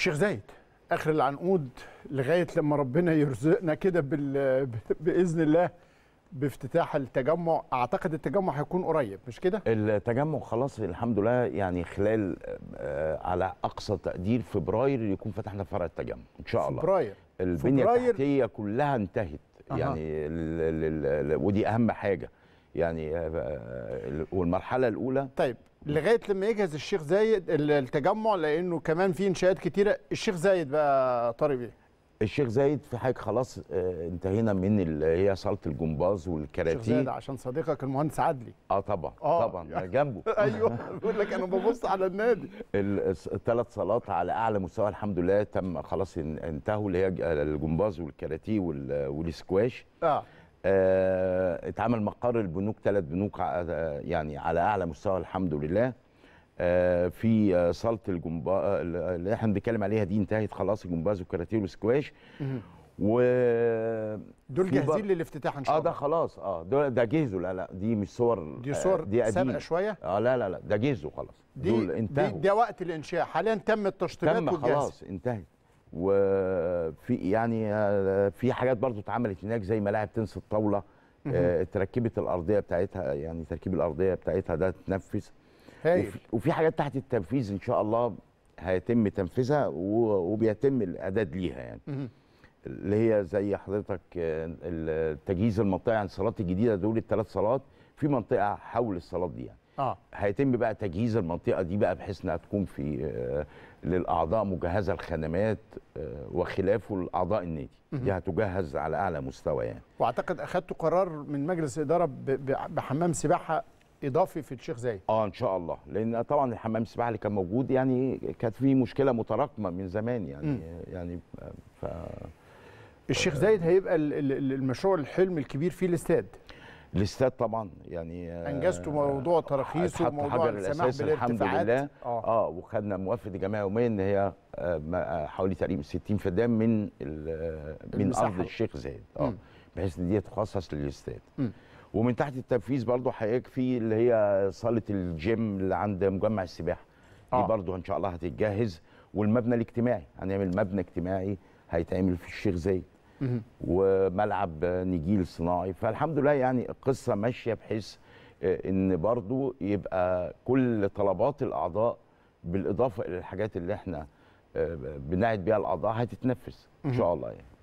الشيخ زايد اخر العنقود لغايه لما ربنا يرزقنا كده باذن الله بافتتاح التجمع اعتقد التجمع هيكون قريب مش كده التجمع خلاص الحمد لله يعني خلال آه، على اقصى تقدير فبراير يكون فتحنا فرع التجمع ان شاء الله فبراير البنيه فبراير التحتيه كلها انتهت يعني ودي اهم حاجه يعني آه، آه، والمرحله الاولى طيب لغايه لما يجهز الشيخ زايد التجمع لانه كمان في انشاءات كتيره الشيخ زايد بقى طارق ايه الشيخ زايد في حاجه خلاص آه، انتهينا من اللي هي صاله الجمباز والكاراتيه الشيخ زايد عشان صديقك المهندس عدلي اه طبعا آه طبعا يعني جنبه ايوه بيقول لك انا ببص على النادي الثلاث صالات على اعلى مستوى الحمد لله تم خلاص انتهوا اللي هي الجمباز والكاراتيه والسكواش اه آه اتعمل مقر البنوك ثلاث بنوك آه، يعني على اعلى مستوى الحمد لله آه في آه صاله الجمباز اللي احنا بنتكلم عليها دي انتهت خلاص الجمباز والكاراتيه والسكواش و دول جاهزين للافتتاح ان شاء الله اه ده خلاص اه دول ده جهزوا لا لا دي مش صور دي صور آه، دي سابقه شويه اه لا لا لا ده جهزوا خلاص دي دول انتهوا دي ده وقت الانشاء حاليا تم التشطيبات تم خلاص انتهت وفي يعني آه، في حاجات برضو اتعملت هناك زي ملاعب تنس الطاوله آه، اتركبت الارضيه بتاعتها يعني تركيب الارضيه بتاعتها ده اتنفذ وفي, وفي حاجات تحت التنفيذ ان شاء الله هيتم تنفيذها وبيتم الاعداد ليها يعني اللي هي زي حضرتك آه، التجهيز المنطقه عن يعني، الصالات الجديده دول الثلاث صالات في منطقه حول الصالات دي يعني اه هيتم بقى تجهيز المنطقه دي بقى بحيث انها تكون في آه، للاعضاء مجهزه الخدمات آه، وخلافه لاعضاء النادي دي هتجهز على اعلى مستوى يعني واعتقد اخذت قرار من مجلس اداره بحمام سباحه اضافي في الشيخ زايد اه ان شاء الله لان طبعا الحمام السباحه اللي كان موجود يعني كانت فيه مشكله متراكمه من زمان يعني م. يعني ف الشيخ زايد هيبقى المشروع الحلم الكبير فيه الاستاد الاستاد طبعا يعني انجزتوا آه، موضوع تراخيص وموضوع السماح الحمد لله اه, آه وخدنا موافقه الجمعيه يوميا ان هي آه، آه، حوالي تقريبا 60% فدان من من ارض الشيخ زايد اه بحيث ان دي تخصص للاستاد ومن تحت التنفيذ برضه هيكفي اللي هي صاله الجيم اللي عند مجمع السباحه آه. دي برضه ان شاء الله هتتجهز والمبنى الاجتماعي هنعمل مبنى اجتماعي هيتعمل في الشيخ زايد وملعب نجيل صناعي فالحمد لله يعني القصه ماشيه بحيث آه، ان برضو يبقى كل طلبات الاعضاء بالاضافه الى الحاجات اللي احنا آه، بنعد بيها الاعضاء هتتنفذ ان شاء الله يعني